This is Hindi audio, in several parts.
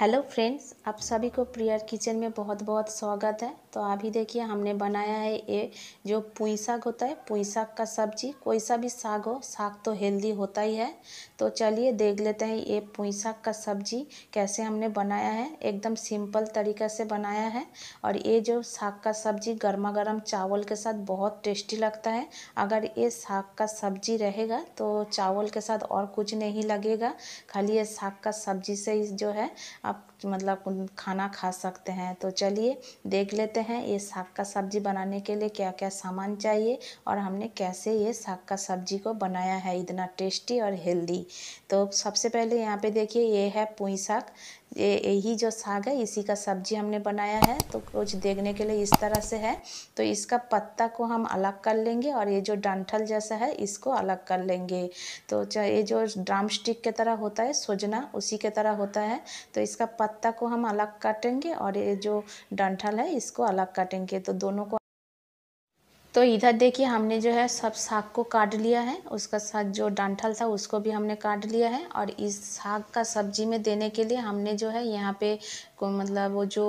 हेलो फ्रेंड्स आप सभी को प्रियर किचन में बहुत बहुत स्वागत है तो अभी देखिए हमने बनाया है ये जो पुई साग होता है पुई साग का सब्जी कोई सा भी साग हो साग तो हेल्दी होता ही है तो चलिए देख लेते हैं ये पुई साग का सब्जी कैसे हमने बनाया है एकदम सिंपल तरीक़े से बनाया है और ये जो साग का सब्जी गर्मा गर्म चावल के साथ बहुत टेस्टी लगता है अगर ये साग का सब्जी रहेगा तो चावल के साथ और कुछ नहीं लगेगा खाली ये साग का सब्जी से जो है आप मतलब खाना खा सकते हैं तो चलिए देख लेते हैं ये साग का सब्ज़ी बनाने के लिए क्या क्या सामान चाहिए और हमने कैसे ये साग का सब्ज़ी को बनाया है इतना टेस्टी और हेल्दी तो सबसे पहले यहाँ पे देखिए ये है पुई साग ये यही जो साग है इसी का सब्जी हमने बनाया है तो कुछ देखने के लिए इस तरह से है तो इसका पत्ता को हम अलग कर लेंगे और ये जो डंठल जैसा है इसको अलग कर लेंगे तो ये जो ड्राम स्टिक के तरह होता है सोजना उसी के तरह होता है तो इसका पत्ता को हम अलग काटेंगे और ये जो डंठल है इसको अलग काटेंगे तो दोनों को तो इधर देखिए हमने जो है सब साग को काट लिया है उसका साथ जो डांठल था उसको भी हमने काट लिया है और इस साग का सब्जी में देने के लिए हमने जो है यहाँ पे को मतलब वो जो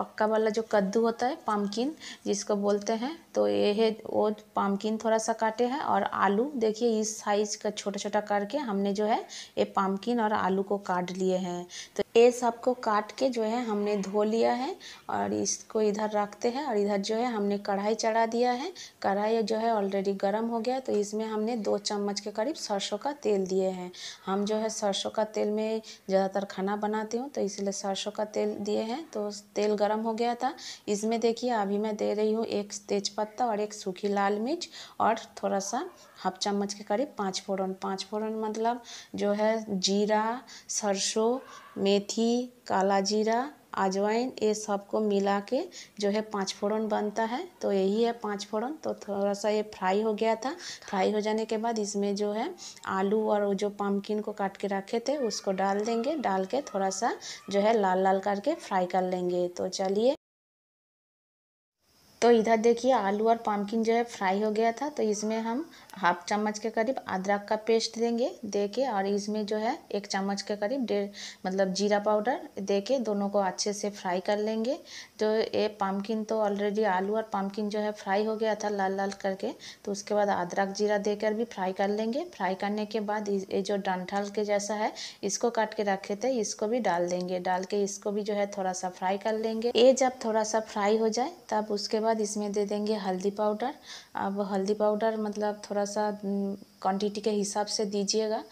पक्का वाला जो कद्दू होता है पामकिन जिसको बोलते हैं तो ये है वो पामकिन थोड़ा सा काटे हैं और आलू देखिए इस साइज का छोटा छोटा करके हमने जो है ये पामकिन और आलू को काट लिए हैं तो ये सबको काट के जो है हमने धो लिया है और इसको इधर रखते हैं और इधर जो है हमने कढ़ाई चढ़ा दिया है कढ़ाई जो है ऑलरेडी गर्म हो गया तो इसमें हमने दो चम्मच के करीब सरसों का तेल दिए हैं हम जो है सरसों का तेल में ज़्यादातर खाना बनाती हूँ तो इसलिए सरसों का तेल दिए हैं तो तेल गर्म गर्म हो गया था इसमें देखिए अभी मैं दे रही हूँ एक तेज़पत्ता और एक सूखी लाल मिर्च और थोड़ा सा हाफ चम्मच के करीब पाँच फोड़न पाँच फोड़न मतलब जो है जीरा सरसों मेथी काला जीरा अजवाइन ये सबको मिला के जो है पाँच फोड़न बनता है तो यही है पाँच फोड़न तो थोड़ा सा ये फ्राई हो गया था फ्राई हो जाने के बाद इसमें जो है आलू और जो पम्पकिन को काट के रखे थे उसको डाल देंगे डाल के थोड़ा सा जो है लाल लाल करके फ्राई कर लेंगे तो चलिए तो इधर देखिए आलू और पामकिन जो है फ्राई हो गया था तो इसमें हम हाफ चम्मच के करीब अदरक का पेस्ट देंगे दे के और इसमें जो है एक चम्मच के करीब डेढ़ मतलब जीरा पाउडर दे के दोनों को अच्छे से फ्राई कर लेंगे तो ये पामकिन तो ऑलरेडी आलू और पामकिन जो है फ्राई हो गया था लाल लाल करके तो उसके बाद अदरक जीरा देकर भी फ्राई कर लेंगे फ्राई करने के बाद ये जो डंठल के जैसा है इसको काट के रखे थे इसको भी डाल देंगे डाल के इसको भी जो है थोड़ा सा फ्राई कर लेंगे ये जब थोड़ा सा फ्राई हो जाए तब उसके बाद इसमें दे देंगे हल्दी पाउडर अब हल्दी पाउडर मतलब थोड़ा थोड़ा सा क्वांटिटी के हिसाब से दीजिएगा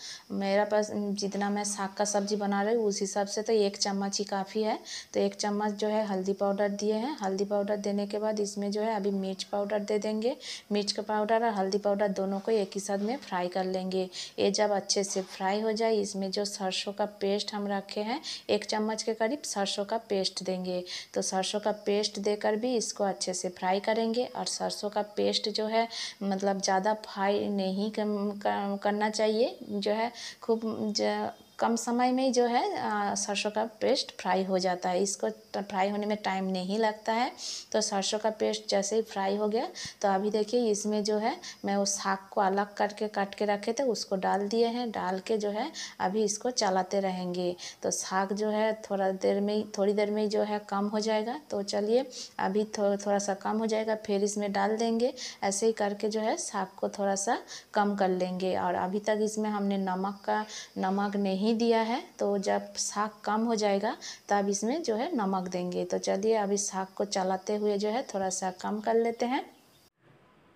मेरा पास जितना मैं साग का सब्ज़ी बना रही हूँ उस हिसाब से तो एक चम्मच ही काफ़ी है तो एक चम्मच जो है हल्दी पाउडर दिए हैं हल्दी पाउडर देने के बाद इसमें जो है अभी मिर्च पाउडर दे देंगे मिर्च का पाउडर और हल्दी पाउडर दोनों को एक ही साथ में फ्राई कर लेंगे ये जब अच्छे से फ्राई हो जाए इसमें जो सरसों का पेस्ट हम रखे हैं एक चम्मच के करीब सरसों का पेस्ट देंगे तो सरसों का पेस्ट देकर भी इसको अच्छे से फ्राई करेंगे और सरसों का पेस्ट जो है मतलब ज़्यादा फ्राई नहीं करना चाहिए जो है खूब कम समय में जो है सरसों का पेस्ट फ्राई हो जाता है इसको फ्राई होने में टाइम नहीं लगता है तो सरसों का पेस्ट जैसे ही फ्राई हो गया तो अभी देखिए इसमें जो है मैं उस साग को अलग करके काट के रखे थे उसको डाल दिए हैं डाल के जो है अभी इसको चलाते रहेंगे तो साग जो है थोड़ा देर में थोड़ी देर में जो है कम हो जाएगा तो चलिए अभी थो, थोड़ा सा कम हो जाएगा फिर इसमें डाल देंगे ऐसे ही करके जो है साग को थोड़ा सा कम कर लेंगे और अभी तक इसमें हमने नमक का नमक नहीं नहीं दिया है तो जब साग कम हो जाएगा तब इसमें जो है नमक देंगे तो चलिए अभी साग को चलाते हुए जो है थोड़ा सा कम कर लेते हैं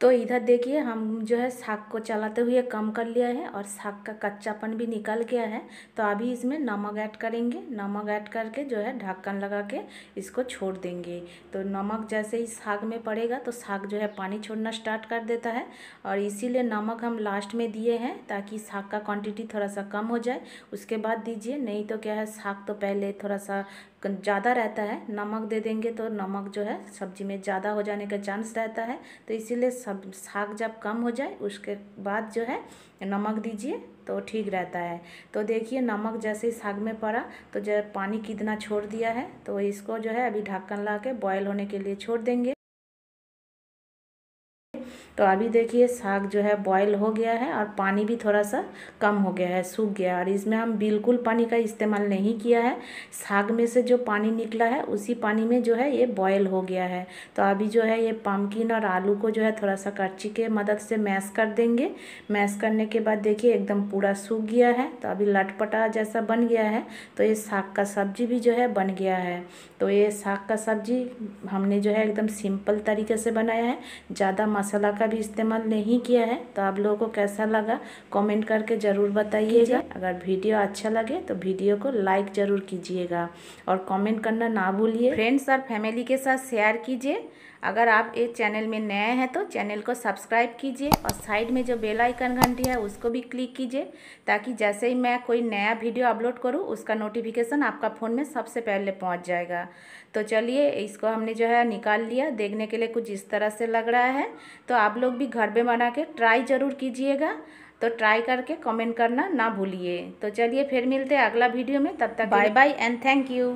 तो इधर देखिए हम जो है साग को चलाते हुए कम कर लिया है और साग का कच्चापन भी निकल गया है तो अभी इसमें नमक ऐड करेंगे नमक ऐड करके जो है ढक्कन लगा के इसको छोड़ देंगे तो नमक जैसे ही साग में पड़ेगा तो साग जो है पानी छोड़ना स्टार्ट कर देता है और इसीलिए नमक हम लास्ट में दिए हैं ताकि साग का क्वांटिटी थोड़ा सा कम हो जाए उसके बाद दीजिए नहीं तो क्या है साग तो पहले थोड़ा सा ज़्यादा रहता है नमक दे देंगे तो नमक जो है सब्जी में ज़्यादा हो जाने का चांस रहता है तो इसीलिए सब साग जब कम हो जाए उसके बाद जो है नमक दीजिए तो ठीक रहता है तो देखिए नमक जैसे ही साग में पड़ा तो जो पानी कितना छोड़ दिया है तो इसको जो है अभी ढक्कन ला के बॉयल होने के लिए छोड़ देंगे तो अभी देखिए साग जो है बॉयल हो गया है और पानी भी थोड़ा सा कम हो गया है सूख गया और इसमें हम बिल्कुल पानी का इस्तेमाल नहीं किया है साग में से जो पानी निकला है उसी पानी में जो है ये बॉयल हो गया है तो अभी जो है ये पम्पकिन और आलू को जो है थोड़ा सा करछी के मदद से मैश कर देंगे मैश करने के बाद देखिए एकदम पूरा सूख गया है तो अभी लटपटा जैसा बन गया है तो ये साग का सब्जी भी जो है बन गया है तो ये साग का सब्जी हमने जो है एकदम सिंपल तरीके से बनाया है ज़्यादा मसाला का का भी इस्तेमाल नहीं किया है तो आप लोगों को कैसा लगा कमेंट करके ज़रूर बताइएगा अगर वीडियो अच्छा लगे तो वीडियो को लाइक ज़रूर कीजिएगा और कमेंट करना ना भूलिए फ्रेंड्स और फैमिली के साथ शेयर कीजिए अगर आप इस चैनल में नए हैं तो चैनल को सब्सक्राइब कीजिए और साइड में जो बेल आइकन घंटी है उसको भी क्लिक कीजिए ताकि जैसे ही मैं कोई नया वीडियो अपलोड करूँ उसका नोटिफिकेशन आपका फ़ोन में सबसे पहले पहुँच जाएगा तो चलिए इसको हमने जो है निकाल लिया देखने के लिए कुछ इस तरह से लग रहा है तो आप लोग भी घर पर बना के ट्राई ज़रूर कीजिएगा तो ट्राई करके कमेंट करना ना भूलिए तो चलिए फिर मिलते हैं अगला वीडियो में तब तक bye bye and thank you